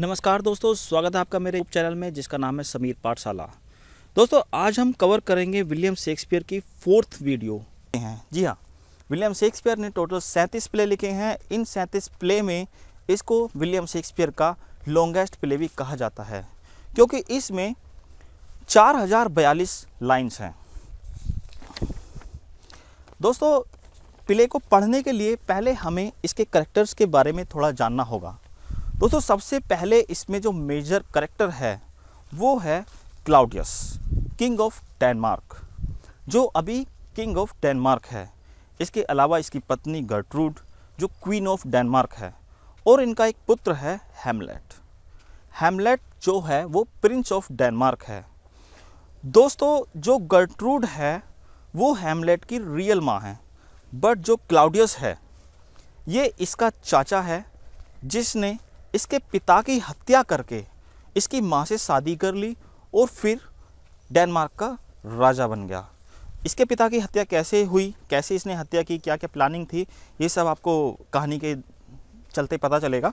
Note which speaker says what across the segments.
Speaker 1: नमस्कार दोस्तों स्वागत है आपका मेरे चैनल में जिसका नाम है समीर पाठशाला दोस्तों आज हम कवर करेंगे विलियम शेक्सपियर की फोर्थ वीडियो हैं जी हाँ विलियम शेक्सपियर ने टोटल सैंतीस प्ले लिखे हैं इन सैंतीस प्ले में इसको विलियम शेक्सपियर का लॉन्गेस्ट प्ले भी कहा जाता है क्योंकि इसमें चार लाइन्स हैं दोस्तों प्ले को पढ़ने के लिए पहले हमें इसके करेक्टर्स के बारे में थोड़ा जानना होगा दोस्तों सबसे पहले इसमें जो मेजर करेक्टर है वो है क्लाउडियस किंग ऑफ डेनमार्क जो अभी किंग ऑफ डेनमार्क है इसके अलावा इसकी पत्नी गर्ट्रूड जो क्वीन ऑफ डेनमार्क है और इनका एक पुत्र है हेमलेट हेमलेट जो है वो प्रिंस ऑफ डेनमार्क है दोस्तों जो गर्ट्रूड है वो हेमलेट की रियल माँ है बट जो क्लाउडियस है ये इसका चाचा है जिसने इसके पिता की हत्या करके इसकी माँ से शादी कर ली और फिर डेनमार्क का राजा बन गया इसके पिता की हत्या कैसे हुई कैसे इसने हत्या की क्या क्या प्लानिंग थी ये सब आपको कहानी के चलते पता चलेगा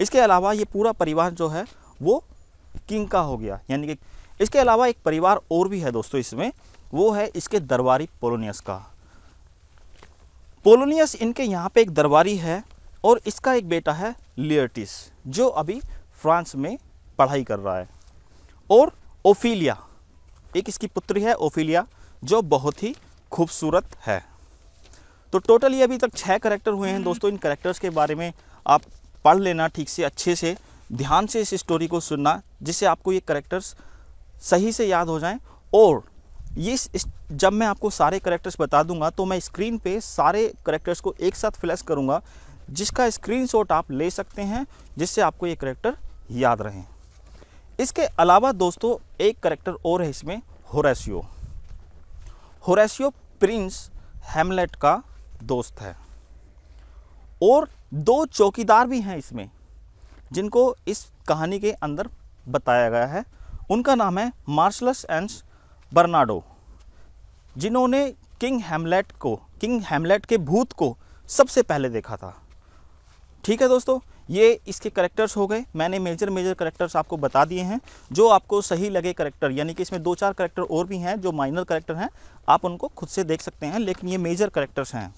Speaker 1: इसके अलावा ये पूरा परिवार जो है वो किंग का हो गया यानी कि इसके अलावा एक परिवार और भी है दोस्तों इसमें वो है इसके दरबारी पोलोनियस का पोलोनियस इनके यहाँ पे एक दरबारी है और इसका एक बेटा है लियर्टिस जो अभी फ्रांस में पढ़ाई कर रहा है और ओफिलिया एक इसकी पुत्री है ओफिलिया जो बहुत ही खूबसूरत है तो टोटल ये अभी तक छः करेक्टर हुए हैं हम्म। दोस्तों इन करेक्टर्स के बारे में आप पढ़ लेना ठीक से अच्छे से ध्यान से इस स्टोरी को सुनना जिससे आपको ये करेक्टर्स सही से याद हो जाएं और ये इस, जब मैं आपको सारे करेक्टर्स बता दूंगा तो मैं स्क्रीन पे सारे करेक्टर्स को एक साथ फ्लैश करूंगा जिसका स्क्रीनशॉट आप ले सकते हैं जिससे आपको ये करेक्टर याद रहे इसके अलावा दोस्तों एक करेक्टर और है इसमें होरेसियो होरेसियो प्रिंस हेमलेट का दोस्त है और दो चौकीदार भी हैं इसमें जिनको इस कहानी के अंदर बताया गया है उनका नाम है मार्शलस एंड बर्नाडो जिन्होंने किंग हेमलेट को किंग हेमलेट के भूत को सबसे पहले देखा था ठीक है दोस्तों ये इसके करेक्टर्स हो गए मैंने मेजर मेजर करेक्टर्स आपको बता दिए हैं जो आपको सही लगे करेक्टर यानी कि इसमें दो चार करेक्टर और भी हैं जो माइनर करेक्टर हैं आप उनको खुद से देख सकते हैं लेकिन ये मेजर करेक्टर्स हैं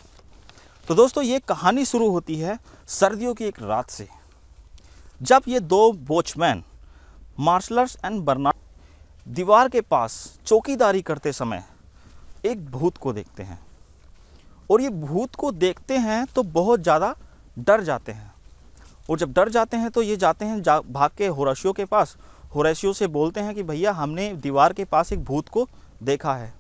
Speaker 1: तो दोस्तों ये कहानी शुरू होती है सर्दियों की एक रात से जब ये दो वॉचमैन मार्शलर्स एंड बर्ना दीवार के पास चौकीदारी करते समय एक भूत को देखते हैं और ये भूत को देखते हैं तो बहुत ज़्यादा डर जाते हैं और जब डर जाते हैं तो ये जाते हैं जा भाग के होराशियो के पास होराशियो से बोलते हैं कि भैया हमने दीवार के पास एक भूत को देखा है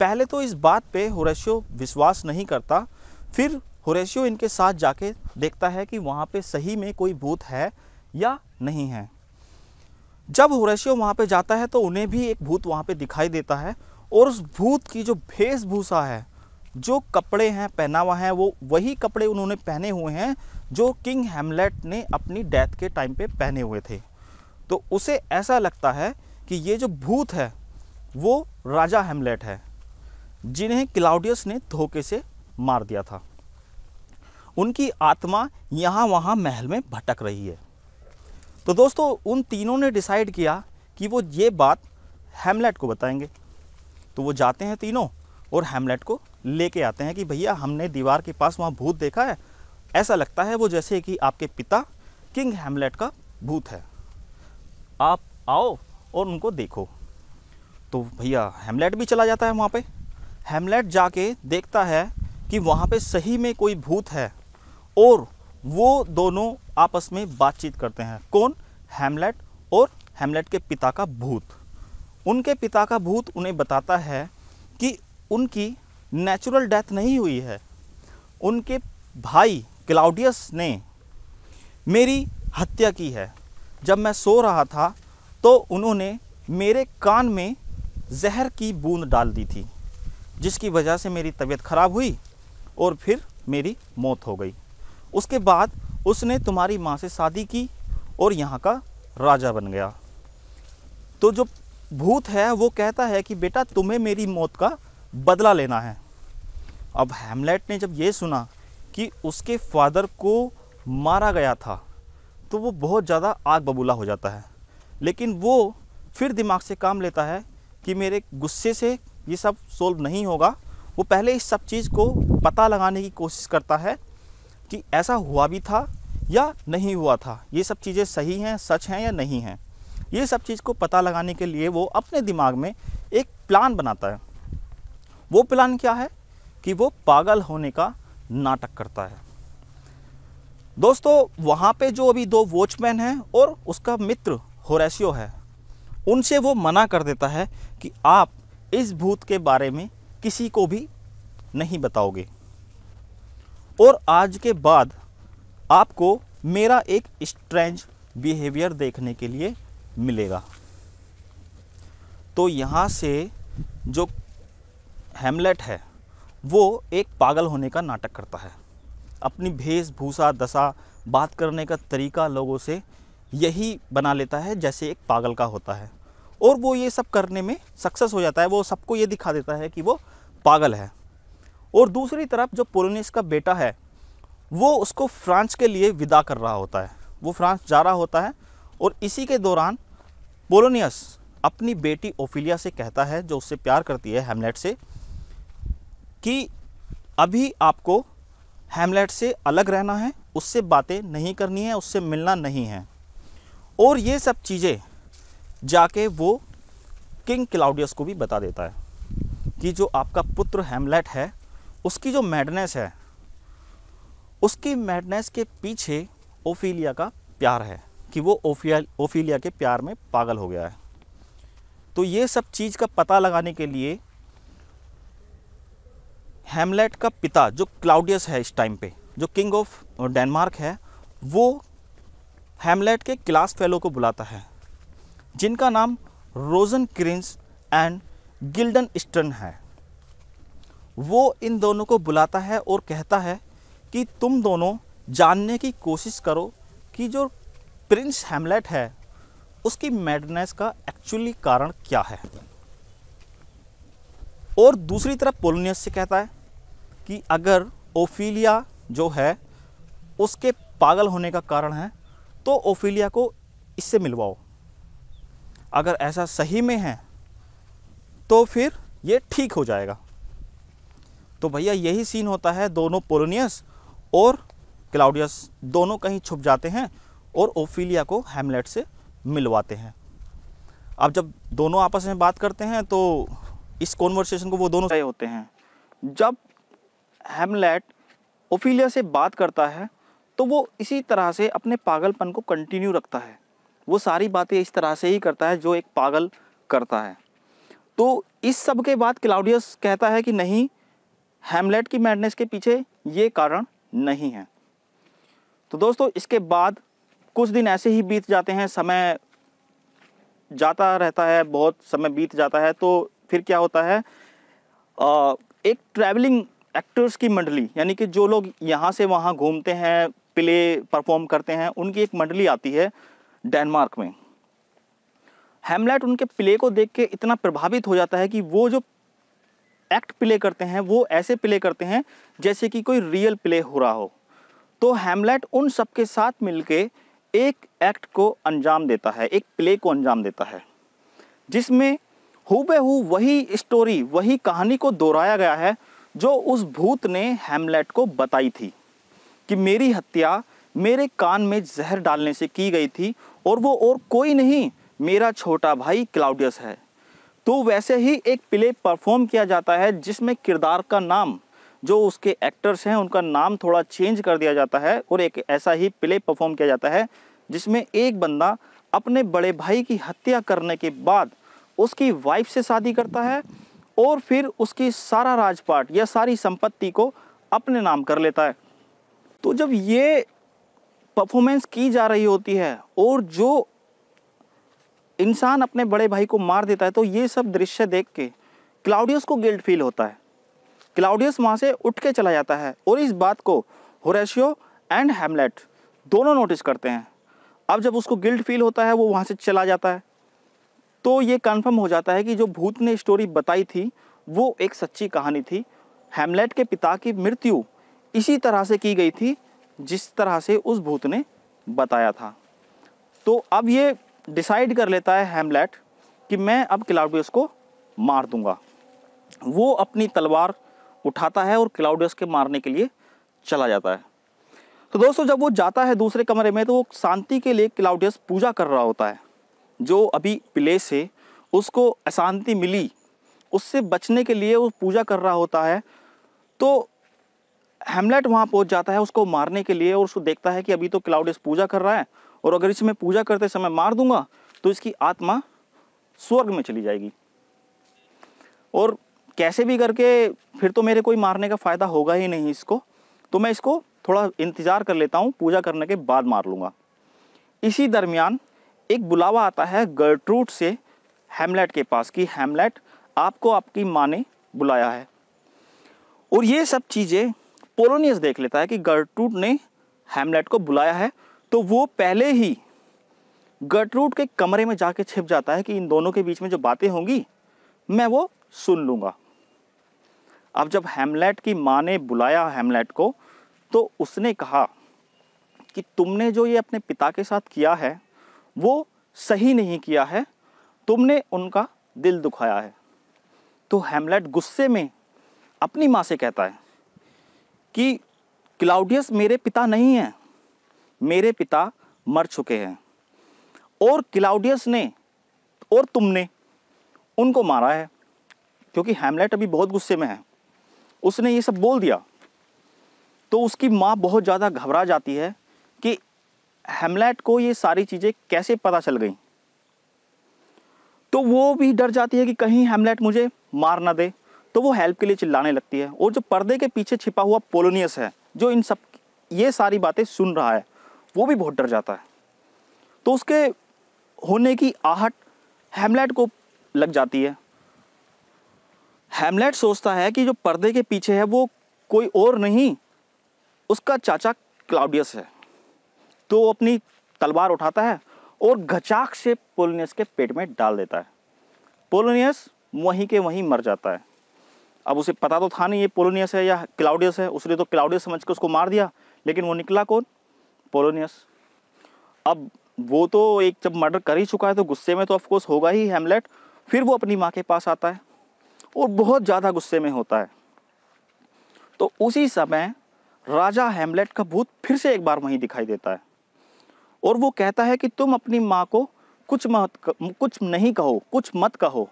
Speaker 1: पहले तो इस बात पे होरेशियो विश्वास नहीं करता फिर होरेशियो इनके साथ जाके देखता है कि वहाँ पे सही में कोई भूत है या नहीं है जब होरेशियो वहाँ पे जाता है तो उन्हें भी एक भूत वहाँ पे दिखाई देता है और उस भूत की जो भेषभूषा है जो कपड़े हैं पहनावा है वो वही कपड़े उन्होंने पहने हुए हैं जो किंग हेमलेट ने अपनी डेथ के टाइम पे पहने हुए थे तो उसे ऐसा लगता है कि ये जो भूत है वो राजा हेमलेट है जिन्हें क्लाउडियस ने धोखे से मार दिया था उनकी आत्मा यहाँ वहाँ महल में भटक रही है तो दोस्तों उन तीनों ने डिसाइड किया कि वो ये बात हेमलेट को बताएंगे तो वो जाते हैं तीनों और हेमलेट को लेके आते हैं कि भैया हमने दीवार के पास वहाँ भूत देखा है ऐसा लगता है वो जैसे कि आपके पिता किंग हेमलेट का भूत है आप आओ और उनको देखो तो भैया हेमलेट भी चला जाता है वहाँ पे हेमलेट जाके देखता है कि वहाँ पे सही में कोई भूत है और वो दोनों आपस में बातचीत करते हैं कौन हेमलेट और हेमलेट के पिता का भूत उनके पिता का भूत उन्हें बताता है कि उनकी नेचुरल डेथ नहीं हुई है उनके भाई क्लाउडियस ने मेरी हत्या की है जब मैं सो रहा था तो उन्होंने मेरे कान में जहर की बूंद डाल दी थी जिसकी वजह से मेरी तबीयत ख़राब हुई और फिर मेरी मौत हो गई उसके बाद उसने तुम्हारी माँ से शादी की और यहाँ का राजा बन गया तो जो भूत है वो कहता है कि बेटा तुम्हें मेरी मौत का बदला लेना है अब हेमलेट ने जब ये सुना कि उसके फादर को मारा गया था तो वो बहुत ज़्यादा आग बबूला हो जाता है लेकिन वो फिर दिमाग से काम लेता है कि मेरे गुस्से से ये सब सोल्व नहीं होगा वो पहले इस सब चीज़ को पता लगाने की कोशिश करता है कि ऐसा हुआ भी था या नहीं हुआ था ये सब चीज़ें सही हैं सच हैं या नहीं हैं ये सब चीज़ को पता लगाने के लिए वो अपने दिमाग में एक प्लान बनाता है वो प्लान क्या है कि वो पागल होने का नाटक करता है दोस्तों वहाँ पे जो अभी दो वॉचमैन हैं और उसका मित्र होरेशियो है उनसे वो मना कर देता है कि आप इस भूत के बारे में किसी को भी नहीं बताओगे और आज के बाद आपको मेरा एक स्ट्रेंज बिहेवियर देखने के लिए मिलेगा तो यहाँ से जो हेमलेट है वो एक पागल होने का नाटक करता है अपनी वेशभूषा दशा बात करने का तरीका लोगों से यही बना लेता है जैसे एक पागल का होता है और वो ये सब करने में सक्सेस हो जाता है वो सबको ये दिखा देता है कि वो पागल है और दूसरी तरफ जो पोलोनिस का बेटा है वो उसको फ्रांस के लिए विदा कर रहा होता है वो फ्रांस जा रहा होता है और इसी के दौरान पोलोनियस अपनी बेटी ओफिलिया से कहता है जो उससे प्यार करती है हेमलेट से कि अभी आपको हेमलेट से अलग रहना है उससे बातें नहीं करनी है उससे मिलना नहीं है और ये सब चीज़ें जाके वो किंग क्लाउडियस को भी बता देता है कि जो आपका पुत्र हेमलेट है उसकी जो मैडनेस है उसकी मैडनेस के पीछे ओफीलिया का प्यार है कि वो ओफिया ओफीलिया के प्यार में पागल हो गया है तो ये सब चीज़ का पता लगाने के लिए हेमलेट का पिता जो क्लाउडियस है इस टाइम पे जो किंग ऑफ डेनमार्क है वो हेमलेट के क्लास फेलो को बुलाता है जिनका नाम Rosencrantz and Guildenstern है वो इन दोनों को बुलाता है और कहता है कि तुम दोनों जानने की कोशिश करो कि जो प्रिंस हेमलेट है उसकी मैडनेस का एक्चुअली कारण क्या है और दूसरी तरफ पोलोनियस से कहता है कि अगर ओफीलिया जो है उसके पागल होने का कारण है तो ओफीलिया को इससे मिलवाओ अगर ऐसा सही में है तो फिर ये ठीक हो जाएगा तो भैया यही सीन होता है दोनों पोलोनियस और क्लाउडियस दोनों कहीं छुप जाते हैं और ओफीलिया को हेमलेट से मिलवाते हैं अब जब दोनों आपस में बात करते हैं तो इस कॉन्वर्सेशन को वो दोनों तय होते हैं जब हेमलेट ओफिलिया से बात करता है तो वो इसी तरह से अपने पागलपन को कंटिन्यू रखता है वो सारी बातें इस तरह से ही करता है जो एक पागल करता है तो इस सब के बाद क्लाउडियस कहता है कि नहीं हेमलेट की मैडनेस के पीछे ये कारण नहीं है तो दोस्तों इसके बाद कुछ दिन ऐसे ही बीत जाते हैं समय जाता रहता है बहुत समय बीत जाता है तो फिर क्या होता है आ, एक ट्रैवलिंग एक्टर्स की मंडली यानी कि जो लोग यहाँ से वहाँ घूमते हैं प्ले परफॉर्म करते हैं उनकी एक मंडली आती है डेनमार्क में हेमलेट उनके प्ले को देख के इतना प्रभावित हो जाता है कि वो जो एक्ट प्ले करते हैं वो ऐसे प्ले करते हैं जैसे कि कोई रियल प्ले हो रहा हो तो हेमलेट उन सबके साथ मिलके एक एक्ट को अंजाम देता है एक प्ले को अंजाम देता है जिसमें हूबहू वही स्टोरी वही कहानी को दोहराया गया है जो उस भूत ने हेमलेट को बताई थी कि मेरी हत्या मेरे कान में जहर डालने से की गई थी और वो और कोई नहीं मेरा छोटा भाई क्लाउडियस है तो वैसे ही एक प्ले परफॉर्म किया जाता है जिसमें किरदार का नाम जो उसके एक्टर्स हैं उनका नाम थोड़ा चेंज कर दिया जाता है और एक ऐसा ही प्ले परफॉर्म किया जाता है जिसमें एक बंदा अपने बड़े भाई की हत्या करने के बाद उसकी वाइफ से शादी करता है और फिर उसकी सारा राजपाट या सारी संपत्ति को अपने नाम कर लेता है तो जब ये परफॉर्मेंस की जा रही होती है और जो इंसान अपने बड़े भाई को मार देता है तो ये सब दृश्य देख के क्लाउडियस को गिल्ट फील होता है क्लाउडियस वहाँ से उठ के चला जाता है और इस बात को होरेशियो एंड हेमलेट दोनों नोटिस करते हैं अब जब उसको गिल्ट फील होता है वो वहाँ से चला जाता है तो ये कन्फर्म हो जाता है कि जो भूत ने स्टोरी बताई थी वो एक सच्ची कहानी थी हेमलेट के पिता की मृत्यु इसी तरह से की गई थी जिस तरह से उस भूत ने बताया था तो अब ये डिसाइड कर लेता है हेमलेट कि मैं अब क्लाउडियस को मार दूंगा वो अपनी तलवार उठाता है और क्लाउडियस के मारने के लिए चला जाता है तो दोस्तों जब वो जाता है दूसरे कमरे में तो वो शांति के लिए क्लाउडियस पूजा कर रहा होता है जो अभी प्लेस है उसको अशांति मिली उससे बचने के लिए वो पूजा कर रहा होता है तो हेमलेट वहाँ पहुँच जाता है उसको मारने के लिए और उसको देखता है कि अभी तो क्लाउडियस पूजा कर रहा है और अगर इसमें पूजा करते समय मार दूंगा तो इसकी आत्मा स्वर्ग में चली जाएगी और कैसे भी करके फिर तो मेरे कोई मारने का फ़ायदा होगा ही नहीं इसको तो मैं इसको थोड़ा इंतज़ार कर लेता हूँ पूजा करने के बाद मार लूँगा इसी दरमियान एक बुलावा आता है गर्ट्रूट से हेमलेट के पास कि हेमलेट आपको आपकी माँ ने बुलाया है और ये सब चीज़ें पोलोनियस देख लेता है कि गर्ट्रूड ने हेमलेट को बुलाया है तो वो पहले ही गर्ट्रूड के कमरे में जाके छिप जाता है कि इन दोनों के बीच में जो बातें होंगी मैं वो सुन लूँगा अब जब हेमलेट की माँ ने बुलाया हेमलेट को तो उसने कहा कि तुमने जो ये अपने पिता के साथ किया है वो सही नहीं किया है तुमने उनका दिल दुखाया है तो हेमलेट गुस्से में अपनी माँ से कहता है कि क्लाउडियस मेरे पिता नहीं है मेरे पिता मर चुके हैं और क्लाउडियस ने और तुमने उनको मारा है क्योंकि हेमलेट अभी बहुत गुस्से में है उसने ये सब बोल दिया तो उसकी माँ बहुत ज़्यादा घबरा जाती है कि हेमलेट को ये सारी चीज़ें कैसे पता चल गई तो वो भी डर जाती है कि कहीं हेमलेट मुझे मार ना दे तो वो हेल्प के लिए चिल्लाने लगती है और जो पर्दे के पीछे छिपा हुआ पोलोनियस है जो इन सब ये सारी बातें सुन रहा है वो भी बहुत डर जाता है तो उसके होने की आहट हेमलेट को लग जाती है हेमलेट सोचता है कि जो पर्दे के पीछे है वो कोई और नहीं उसका चाचा क्लाउडियस है तो वो अपनी तलवार उठाता है और घचाक से पोलोनियस के पेट में डाल देता है पोलोनियस वहीं के वहीं मर जाता है अब उसे पता तो था नहीं ये पोलोनियस है या क्लाउडियस है उसने तो क्लाउडियस समझ के उसको मार दिया लेकिन वो निकला कौन पोलोनियस अब वो तो एक जब मर्डर कर ही चुका है तो गुस्से में तो ऑफकोर्स होगा ही हेमलेट फिर वो अपनी माँ के पास आता है और बहुत ज़्यादा गुस्से में होता है तो उसी समय राजा हेमलेट का भूत फिर से एक बार वहीं दिखाई देता है और वो कहता है कि तुम अपनी माँ को कुछ मत कुछ नहीं कहो कुछ मत कहो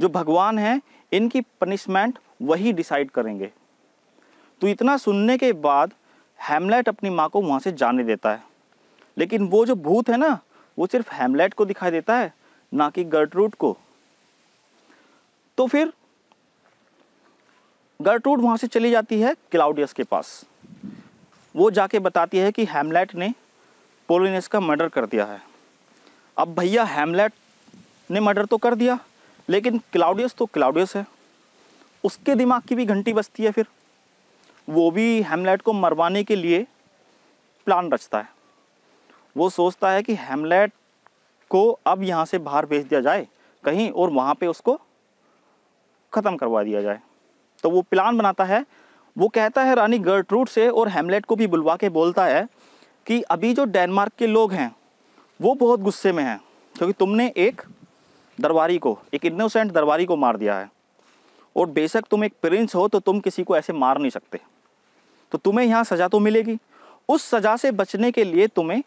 Speaker 1: जो भगवान हैं इनकी पनिशमेंट वही डिसाइड करेंगे तो इतना सुनने के बाद हेमलेट अपनी माँ को वहाँ से जाने देता है लेकिन वो जो भूत है ना वो सिर्फ हेमलेट को दिखाई देता है ना कि गर्टरूट को तो फिर गर्टरूट वहाँ से चली जाती है क्लाउडियस के पास वो जाके बताती है कि हेमलेट ने पोलिनेस का मर्डर कर दिया है अब भैया हेमलेट ने मर्डर तो कर दिया लेकिन क्लाउडियस तो क्लाउडियस है उसके दिमाग की भी घंटी बजती है फिर वो भी हेमलेट को मरवाने के लिए प्लान रचता है वो सोचता है कि हेमलेट को अब यहाँ से बाहर भेज दिया जाए कहीं और वहाँ पे उसको ख़त्म करवा दिया जाए तो वो प्लान बनाता है वो कहता है रानी गर्ट्रूड से और हेमलेट को भी बुलवा के बोलता है कि अभी जो डेनमार्क के लोग हैं वो बहुत गुस्से में हैं क्योंकि तुमने एक दरबारी को एक इनोसेंट दरबारी को मार दिया है और बेशक तुम एक प्रिंस हो तो तुम किसी को ऐसे मार नहीं सकते तो तुम्हें यहाँ सज़ा तो मिलेगी उस सज़ा से बचने के लिए तुम्हें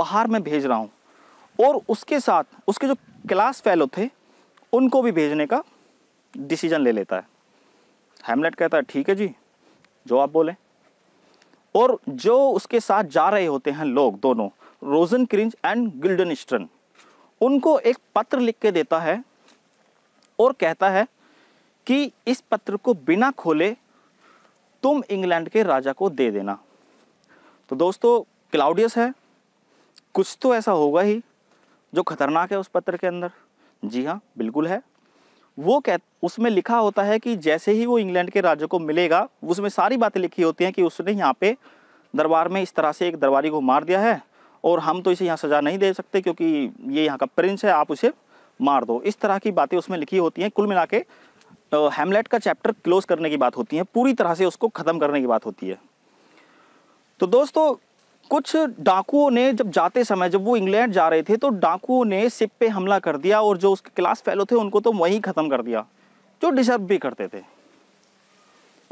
Speaker 1: बाहर में भेज रहा हूँ और उसके साथ उसके जो क्लास फेलो थे उनको भी भेजने का डिसीजन ले लेता है हेमलेट कहता है ठीक है जी जो आप बोलें और जो उसके साथ जा रहे होते हैं लोग दोनों Rosencrantz and Guildenstern उनको एक पत्र लिख के देता है और कहता है कि इस पत्र को बिना खोले तुम इंग्लैंड के राजा को दे देना तो दोस्तों क्लाउडियस है कुछ तो ऐसा होगा ही जो खतरनाक है उस पत्र के अंदर जी हाँ बिल्कुल है वो कह उसमें लिखा होता है कि जैसे ही वो इंग्लैंड के राजा को मिलेगा उसमें सारी बातें लिखी होती हैं कि उसने यहाँ पे दरबार में इस तरह से एक दरबारी को मार दिया है और हम तो इसे यहाँ सज़ा नहीं दे सकते क्योंकि ये यहाँ का प्रिंस है आप उसे मार दो इस तरह की बातें उसमें लिखी होती हैं कुल मिला के हेमलेट का चैप्टर क्लोज करने की बात होती है पूरी तरह से उसको ख़त्म करने की बात होती है तो दोस्तों कुछ डाकुओं ने जब जाते समय जब वो इंग्लैंड जा रहे थे तो डाकुओं ने सिप पे हमला कर दिया और जो उसके क्लास फेलो थे उनको तो वहीं ख़त्म कर दिया जो डिजर्व भी करते थे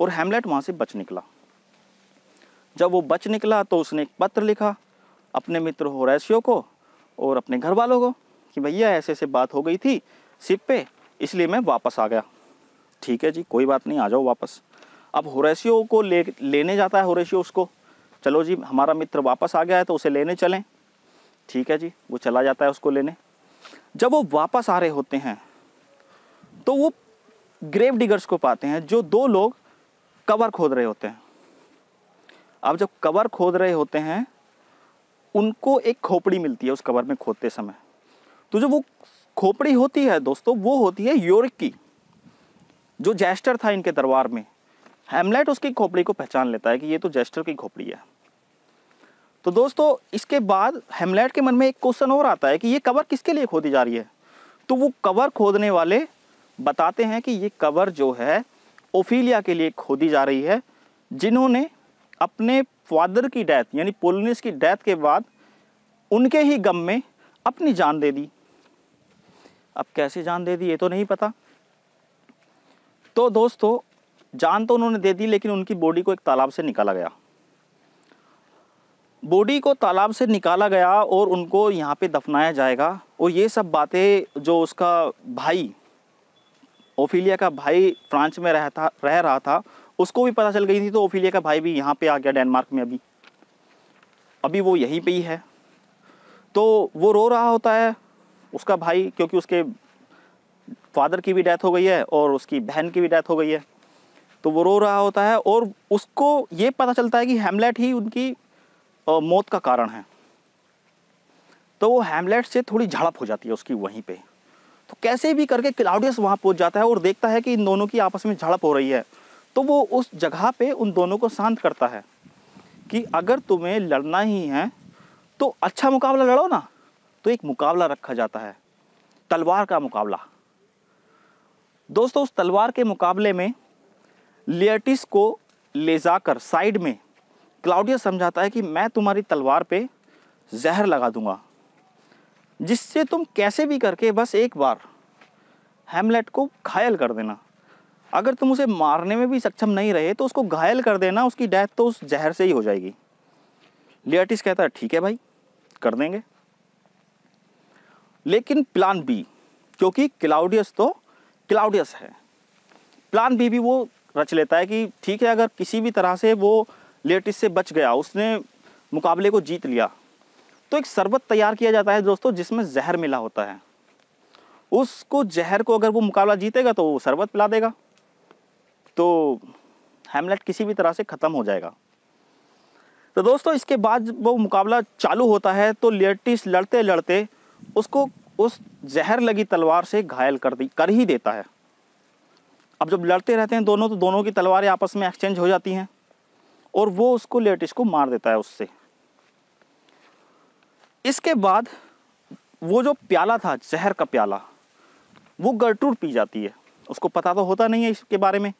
Speaker 1: और हेमलेट वहां से बच निकला जब वो बच निकला तो उसने एक पत्र लिखा अपने मित्र होरैसियो को और अपने घर वालों को कि भैया ऐसे ऐसे बात हो गई थी सिप पे इसलिए मैं वापस आ गया ठीक है जी कोई बात नहीं आ जाओ वापस अब होरेशियो को ले लेने जाता है होरेशियो उसको चलो जी हमारा मित्र वापस आ गया है तो उसे लेने चलें ठीक है जी वो चला जाता है उसको लेने जब वो वापस आ रहे होते हैं तो वो ग्रेव डिगर्स को पाते हैं जो दो लोग कवर खोद रहे होते हैं अब जब कवर खोद रहे होते हैं उनको एक खोपड़ी मिलती है उस कवर में खोदते समय तो जो वो खोपड़ी होती है दोस्तों वो होती है योरिक की जो जेस्टर था इनके दरबार में हेमलेट उसकी खोपड़ी को पहचान लेता है कि ये तो जेस्टर की खोपड़ी है तो दोस्तों इसके बाद हेमलेट के मन में एक क्वेश्चन और आता है कि ये कवर किसके लिए खोदी जा रही है तो वो कवर खोदने वाले बताते हैं कि ये कवर जो है ओफीलिया के लिए खोदी जा रही है जिन्होंने अपने फादर की डेथ यानी पोलिनिस की डेथ के बाद उनके ही गम में अपनी जान दे दी अब कैसे जान दे दी ये तो नहीं पता तो दोस्तों जान तो उन्होंने दे दी लेकिन उनकी बॉडी को एक तालाब से निकाला गया बॉडी को तालाब से निकाला गया और उनको यहाँ पे दफनाया जाएगा और ये सब बातें जो उसका भाई ओफिलिया का भाई फ्रांस में रहता रह रहा था उसको भी पता चल गई थी तो ओफिलिया का भाई भी यहाँ पे आ गया डेनमार्क में अभी अभी वो यहीं पे ही है तो वो रो रहा होता है उसका भाई क्योंकि उसके फादर की भी डेथ हो गई है और उसकी बहन की भी डेथ हो गई है तो वो रो रहा होता है और उसको ये पता चलता है कि हेमलेट ही उनकी मौत का कारण है तो वो हेमलेट से थोड़ी झड़प हो जाती है उसकी वहीं पे तो कैसे भी करके क्लाउडियस वहां पहुंच जाता है और देखता है कि इन दोनों की आपस में झड़प हो रही है तो वो उस जगह पे उन दोनों को शांत करता है कि अगर तुम्हें लड़ना ही है तो अच्छा मुकाबला लड़ो ना तो एक मुकाबला रखा जाता है तलवार का मुकाबला दोस्तों उस तलवार के मुकाबले में लियटिस को ले जाकर साइड में क्लाउडियस समझाता है कि मैं तुम्हारी तलवार पे जहर लगा दूंगा जिससे तुम कैसे भी करके बस एक बार हेमलेट को घायल कर देना अगर तुम उसे मारने में भी सक्षम नहीं रहे तो उसको घायल कर देना उसकी डेथ तो उस जहर से ही हो जाएगी लियटिस कहता है ठीक है भाई कर देंगे लेकिन प्लान बी क्योंकि क्लाउडियस तो क्लाउडियस है प्लान बी भी वो रच लेता है कि ठीक है अगर किसी भी तरह से वो लेटिस से बच गया उसने मुकाबले को जीत लिया तो एक शरबत तैयार किया जाता है दोस्तों जिसमें जहर मिला होता है उसको जहर को अगर वो मुकाबला जीतेगा तो वो शरबत पिला देगा तो हेमलेट किसी भी तरह से ख़त्म हो जाएगा तो दोस्तों इसके बाद वो मुकाबला चालू होता है तो लेटिस लड़ते लड़ते उसको उस जहर लगी तलवार से घायल कर दी कर ही देता है अब जब लड़ते रहते हैं दोनों तो दोनों की तलवारें आपस में एक्सचेंज हो जाती हैं और वो उसको लेटिस को मार देता है उससे इसके बाद वो जो प्याला था जहर का प्याला वो गर्टूड पी जाती है उसको पता तो होता नहीं है इसके बारे में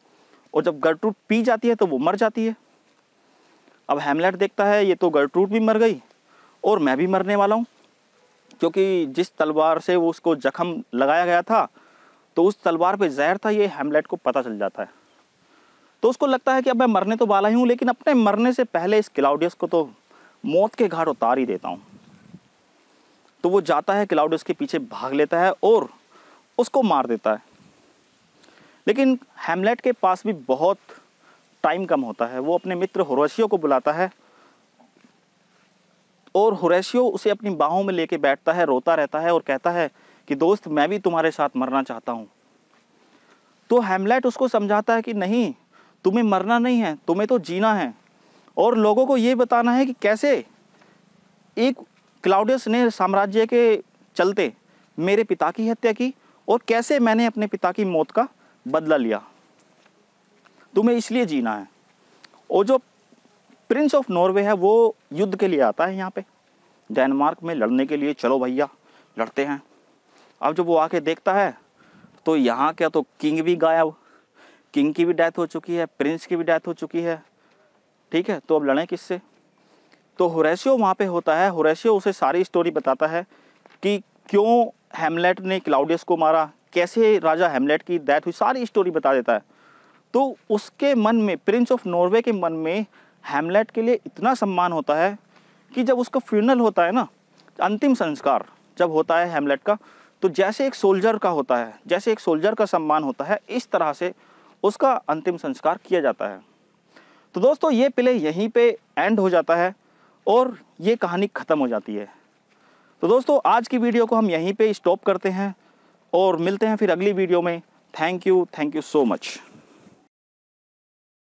Speaker 1: और जब गर्टूड पी जाती है तो वो मर जाती है अब हेमलेट देखता है ये तो गर्टूड भी मर गई और मैं भी मरने वाला हूँ क्योंकि जिस तलवार से वो उसको जख्म लगाया गया था तो उस तलवार पे जहर था ये हेमलेट को पता चल जाता है तो उसको लगता है कि अब मैं मरने तो वाला ही हूँ लेकिन अपने मरने से पहले इस क्लाउडियस को तो मौत के घाट उतार ही देता हूँ तो वो जाता है क्लाउडियस के पीछे भाग लेता है और उसको मार देता है लेकिन हेमलेट के पास भी बहुत टाइम कम होता है वो अपने मित्र हुरैशियो को बुलाता है और हुरैशियो उसे अपनी बाहों में लेके बैठता है रोता रहता है और कहता है कि दोस्त मैं भी तुम्हारे साथ मरना चाहता हूँ तो हेमलेट उसको समझाता है कि नहीं तुम्हें मरना नहीं है तुम्हें तो जीना है और लोगों को ये बताना है कि कैसे एक क्लाउडियस ने साम्राज्य के चलते मेरे पिता की हत्या की और कैसे मैंने अपने पिता की मौत का बदला लिया तुम्हें इसलिए जीना है और जो प्रिंस ऑफ नॉर्वे है वो युद्ध के लिए आता है यहाँ पे डेनमार्क में लड़ने के लिए चलो भैया लड़ते हैं अब जब वो आके देखता है तो यहाँ क्या तो किंग भी गायब किंग की भी डेथ हो चुकी है प्रिंस की भी डेथ हो चुकी है ठीक है तो अब लड़ें किससे तो हुरैशियो वहाँ पे होता है हुरैशियो उसे सारी स्टोरी बताता है कि क्यों हेमलेट ने क्लाउडियस को मारा कैसे राजा हेमलेट की डेथ हुई सारी स्टोरी बता देता है तो उसके मन में प्रिंस ऑफ नॉर्वे के मन में हेमलेट के लिए इतना सम्मान होता है कि जब उसका फ्यूनल होता है ना अंतिम संस्कार जब होता है हेमलेट का तो जैसे एक सोल्जर का होता है जैसे एक सोल्जर का सम्मान होता है इस तरह से उसका अंतिम संस्कार किया जाता है तो दोस्तों ये प्ले यहीं पे एंड हो जाता है और ये कहानी ख़त्म हो जाती है तो दोस्तों आज की वीडियो को हम यहीं पे स्टॉप करते हैं और मिलते हैं फिर अगली वीडियो में thank you thank you so much